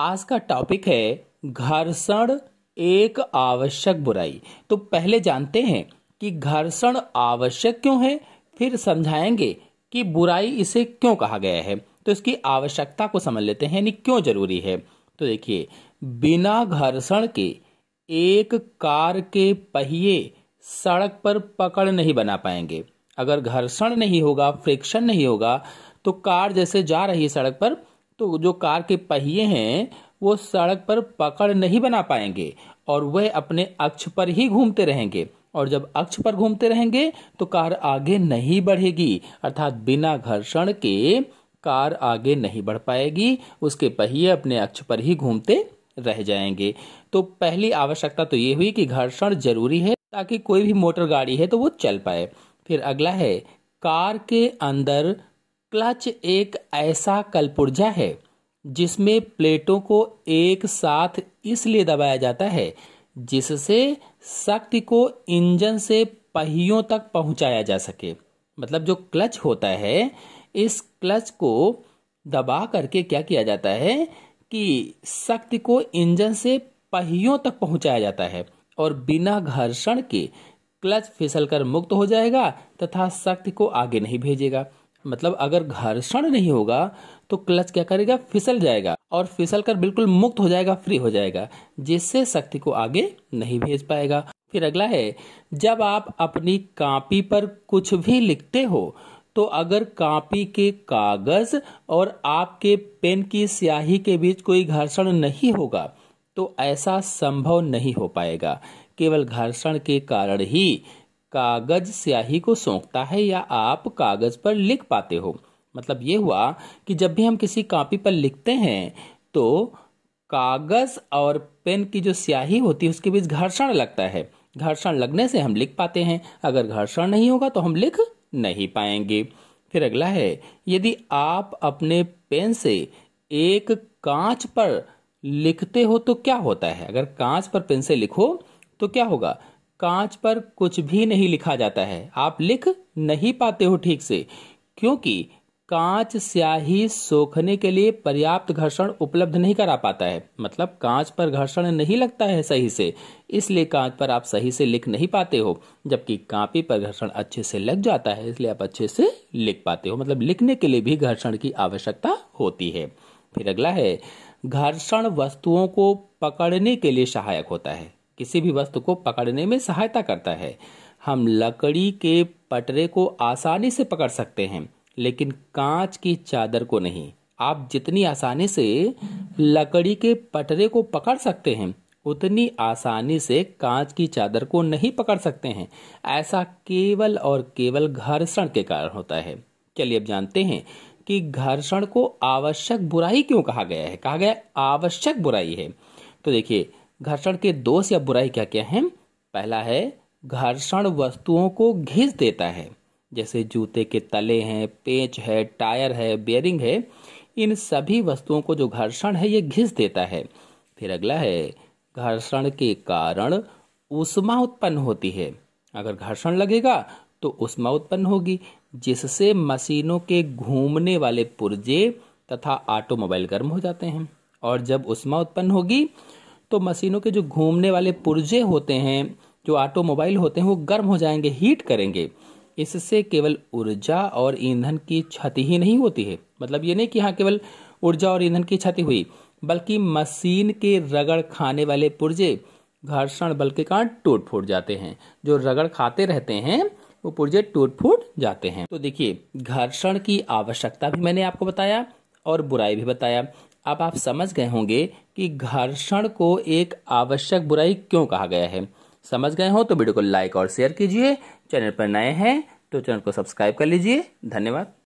आज का टॉपिक है घर्षण एक आवश्यक बुराई तो पहले जानते हैं कि घर्षण आवश्यक क्यों है फिर समझाएंगे कि बुराई इसे क्यों कहा गया है तो इसकी आवश्यकता को समझ लेते हैं यानी क्यों जरूरी है तो देखिए बिना घर्षण के एक कार के पहिए सड़क पर पकड़ नहीं बना पाएंगे अगर घर्षण नहीं होगा फ्रिक्शन नहीं होगा तो कार जैसे जा रही सड़क पर तो जो कार के पहिए हैं वो सड़क पर पकड़ नहीं बना पाएंगे और वह अपने अक्ष पर ही घूमते रहेंगे और जब अक्ष पर घूमते रहेंगे तो कार आगे नहीं बढ़ेगी अर्थात बिना घर्षण के कार आगे नहीं बढ़ पाएगी उसके पहिए अपने अक्ष पर ही घूमते रह जाएंगे तो पहली आवश्यकता तो ये हुई कि घर्षण जरूरी है ताकि कोई भी मोटर गाड़ी है तो वो चल पाए फिर अगला है कार के अंदर क्लच एक ऐसा कलपुर्जा है जिसमें प्लेटों को एक साथ इसलिए दबाया जाता है जिससे शक्ति को इंजन से पहियों तक पहुंचाया जा सके मतलब जो क्लच होता है इस क्लच को दबा करके क्या किया जाता है कि शक्ति को इंजन से पहियों तक पहुंचाया जाता है और बिना घर्षण के क्लच फिसलकर मुक्त हो जाएगा तथा शक्ति को आगे नहीं भेजेगा मतलब अगर घर्षण नहीं होगा तो क्लच क्या करेगा फिसल जाएगा और फिसल कर बिल्कुल मुक्त हो जाएगा फ्री हो जाएगा जिससे शक्ति को आगे नहीं भेज पाएगा फिर अगला है जब आप अपनी कापी पर कुछ भी लिखते हो तो अगर कापी के कागज और आपके पेन की स्याही के बीच कोई घर्षण नहीं होगा तो ऐसा संभव नहीं हो पाएगा केवल घर्षण के कारण ही कागज स्याही को सौंपता है या आप कागज पर लिख पाते हो मतलब ये हुआ कि जब भी हम किसी कॉपी पर लिखते हैं तो कागज और पेन की जो स्याही होती है उसके बीच घर्षण लगता है घर्षण लगने से हम लिख पाते हैं अगर घर्षण नहीं होगा तो हम लिख नहीं पाएंगे फिर अगला है यदि आप अपने पेन से एक कांच पर लिखते हो तो क्या होता है अगर कांच पर पेन से लिखो तो क्या होगा कांच पर कुछ भी नहीं लिखा जाता है आप लिख नहीं पाते हो ठीक से क्योंकि कांच स्याही सोखने के लिए पर्याप्त घर्षण उपलब्ध नहीं करा पाता है मतलब कांच पर घर्षण नहीं लगता है सही से इसलिए कांच पर आप सही से लिख नहीं पाते हो जबकि कापी पर घर्षण अच्छे से लग जाता है इसलिए आप अच्छे से लिख पाते हो मतलब लिखने के लिए भी घर्षण की आवश्यकता होती है फिर अगला है घर्षण वस्तुओं को पकड़ने के लिए सहायक होता है किसी भी वस्तु को पकड़ने में सहायता करता है हम लकड़ी के पटरे को आसानी से पकड़ सकते हैं लेकिन कांच की चादर को नहीं आप जितनी आसानी से लकड़ी के पटरे को पकड़ सकते हैं उतनी आसानी से कांच की चादर को नहीं पकड़ सकते हैं ऐसा केवल और केवल घर्षण के कारण होता है चलिए अब जानते हैं कि घर्षण को आवश्यक बुराई क्यों कहा गया है कहा गया आवश्यक बुराई है तो देखिए घर्षण के दोष या बुराई क्या क्या हैं पहला है घर्षण वस्तुओं को घिस देता है जैसे जूते के तले हैं पेच है टायर है बेयरिंग है इन सभी वस्तुओं को जो घर्षण है ये घिस देता है फिर अगला है घर्षण के कारण उष्मा उत्पन्न होती है अगर घर्षण लगेगा तो उष्मा उत्पन्न होगी जिससे मशीनों के घूमने वाले पुर्जे तथा ऑटोमोबाइल गर्म हो जाते हैं और जब उष्मा उत्पन्न होगी तो मशीनों के जो घूमने वाले पुर्जे होते हैं जो ऑटोमोबाइल होते हैं वो गर्म हो जाएंगे हीट करेंगे इससे केवल ऊर्जा और ईंधन की क्षति ही नहीं होती है मतलब ये नहीं कि हाँ केवल ऊर्जा और ईंधन की क्षति हुई बल्कि मशीन के रगड़ खाने वाले पुर्जे घर्षण बल के कारण टूट फूट जाते हैं जो रगड़ खाते रहते हैं वो पुर्जे टूट फूट जाते हैं तो देखिए घर्षण की आवश्यकता भी मैंने आपको बताया और बुराई भी बताया अब आप समझ गए होंगे कि घर्षण को एक आवश्यक बुराई क्यों कहा गया है समझ गए हो तो वीडियो को लाइक और शेयर कीजिए चैनल पर नए हैं तो चैनल को सब्सक्राइब कर लीजिए धन्यवाद